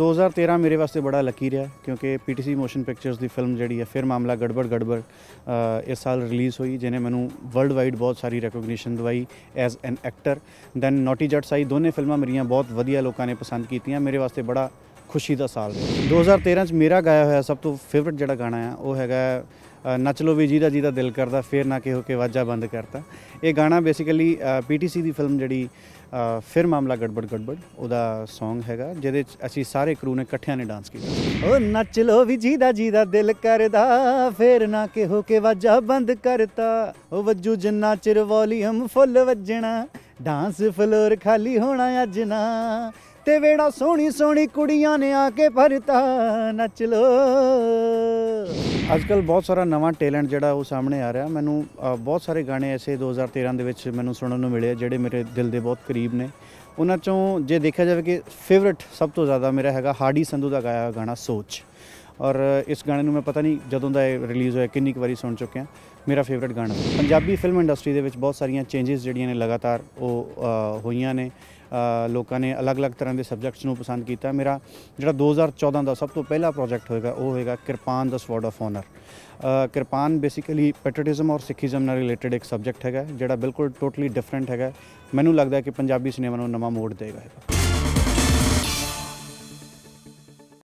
2013 ਮੇਰੇ ਵਾਸਤੇ ਬੜਾ ਲੱਕੀ ਰਿਹਾ ਕਿਉਂਕਿ ਪੀਟੀਸੀ ਮੋਸ਼ਨ ਪਿਕਚਰਸ ਦੀ ਫਿਲਮ ਜਿਹੜੀ ਹੈ ਫਿਰ ਮਾਮਲਾ ਗੜਬੜ ਗੜਬੜ ਇਸ ਸਾਲ ਰਿਲੀਜ਼ ਹੋਈ ਜਿਹਨੇ ਮੈਨੂੰ ਵਰਲਡ ਵਾਈਡ ਬਹੁਤ ਸਾਰੀ ਰੈਕੋਗਨੀਸ਼ਨ ਦਵਾਈ as an actor then naughty Jatts ਆਈ ਦੋਨੇ ਫਿਲਮਾਂ ਮੇਰੀਆਂ ਬਹੁਤ ਵਧੀਆ ਲੋਕਾਂ ਨੇ ਪਸੰਦ ਕੀਤੀਆਂ ਮੇਰੇ ਵਾਸਤੇ ਬੜਾ ਖੁਸ਼ੀ ਦਾ ਸਾਲ 2013 ਚ ਮੇਰਾ ਗਾਇਆ ਹੋਇਆ ਸਭ ਤੋਂ ਫੇਵਰਿਟ ਜਿਹੜਾ ਗਾਣਾ ਆ ਉਹ ਹੈਗਾ ਨੱਚ ਲੋ ਵੀ ਜੀਦਾ ਜੀਦਾ ਦਿਲ ਕਰਦਾ ਫੇਰ ਨਾ ਕਿਹੋ ਕਿ ਵਾਜਾ ਬੰਦ ਕਰਤਾ ਇਹ ਗਾਣਾ ਬੇਸਿਕਲੀ ਪੀਟੀਸੀ ਦੀ ਫਿਲਮ ਜਿਹੜੀ ਫਿਰ ਮਾਮਲਾ ਗੜਬੜ ਗੜਬੜ ਉਹਦਾ Song ਹੈਗਾ ਜਿਹਦੇ ਚ ਅਸੀਂ ਸਾਰੇ ਕਰੂ ਨੇ ਇਕੱਠਿਆਂ ਨੇ ਡਾਂਸ ਕੀਤਾ ਉਹ ਨੱਚ ਲੋ ਵੀ ਜੀਦਾ ਜੀਦਾ ਦਿਲ ਕਰਦਾ ਫੇਰ ਨਾ ਕਿਹੋ ਕਿ ਵਾਜਾ ਬੰਦ ਕਰਤਾ ਓ ਵੱਜੂ ਜਿੰਨਾ ਚਿਰ ਵੋਲੀਅਮ ਫੁੱਲ ਵੱਜਣਾ ਡਾਂਸ ਫਲੋਰ ਖਾਲੀ ਹੋਣਾ ਅੱਜ ਨਾ ਤੇ ਵੇੜਾ ਸੋਹਣੀ ਸੋਹਣੀ ਕੁੜੀਆਂ ਨੇ ਆ ਕੇ ਭਰਤਾ ਨੱਚ ਲੋ ਕੱਲ ਬਹੁਤ ਸਾਰਾ ਨਵਾਂ ਟੈਲੈਂਟ ਜਿਹੜਾ ਉਹ ਸਾਹਮਣੇ ਆ ਰਿਹਾ ਮੈਨੂੰ ਬਹੁਤ ਸਾਰੇ ਗਾਣੇ ਐਸੇ 2013 ਦੇ ਵਿੱਚ ਮੈਨੂੰ ਸੁਣਨ ਨੂੰ ਮਿਲੇ ਜਿਹੜੇ ਮੇਰੇ ਦਿਲ ਦੇ ਬਹੁਤ ਕਰੀਬ ਨੇ ਉਹਨਾਂ ਚੋਂ ਜੇ ਦੇਖਿਆ ਜਾਵੇ ਕਿ ਫੇਵਰਿਟ ਸਭ ਤੋਂ ਜ਼ਿਆਦਾ ਮੇਰਾ ਹੈਗਾ ਹਾਰਡੀ ਸੰਧੂ ਦਾ ਗਾਇਆ ਗਾਣਾ ਸੋਚ ਔਰ ਇਸ ਗਾਣੇ ਨੂੰ ਮੈਂ ਪਤਾ ਨਹੀਂ ਜਦੋਂ ਦਾ ਇਹ ਰਿਲੀਜ਼ ਹੋਇਆ ਕਿੰਨੀ ਕੁ ਵਾਰੀ ਸੁਣ ਚੁੱਕਿਆ ਮੇਰਾ ਫੇਵਰਿਟ ਗਾਣਾ ਪੰਜਾਬੀ ਫਿਲਮ ਇੰਡਸਟਰੀ ਦੇ ਵਿੱਚ ਬਹੁਤ ਸਾਰੀਆਂ ਚੇਂਜਸ ਜਿਹੜੀਆਂ ਨੇ ਲਗਾਤਾਰ ਉਹ ਹੋਈਆਂ ਨੇ ਲੋਕਾਂ ਨੇ ਅਲੱਗ-ਅਲੱਗ ਤਰ੍ਹਾਂ ਦੇ ਸਬਜੈਕਟਸ ਨੂੰ ਪਸੰਦ ਕੀਤਾ ਮੇਰਾ ਜਿਹੜਾ 2014 ਦਾ ਸਭ ਤੋਂ ਪਹਿਲਾ ਪ੍ਰੋਜੈਕਟ ਹੋਏਗਾ ਉਹ ਹੋਏਗਾ ਕਿਰਪਾਨ ਦਾ sword of honour kirpan basically patriotism ਔਰ ਸਿੱਖੀਜ਼ਮ ਨਾਲ ਰਿਲੇਟਡ ਇੱਕ ਸਬਜੈਕਟ ਹੈਗਾ ਜਿਹੜਾ ਬਿਲਕੁਲ ਟੋਟਲੀ ਡਿਫਰੈਂਟ ਹੈਗਾ ਮੈਨੂੰ ਲੱਗਦਾ ਕਿ ਪੰਜਾਬੀ ਸਿਨੇਮਾ ਨੂੰ ਨਵਾਂ ਮੋੜ ਦੇਗਾ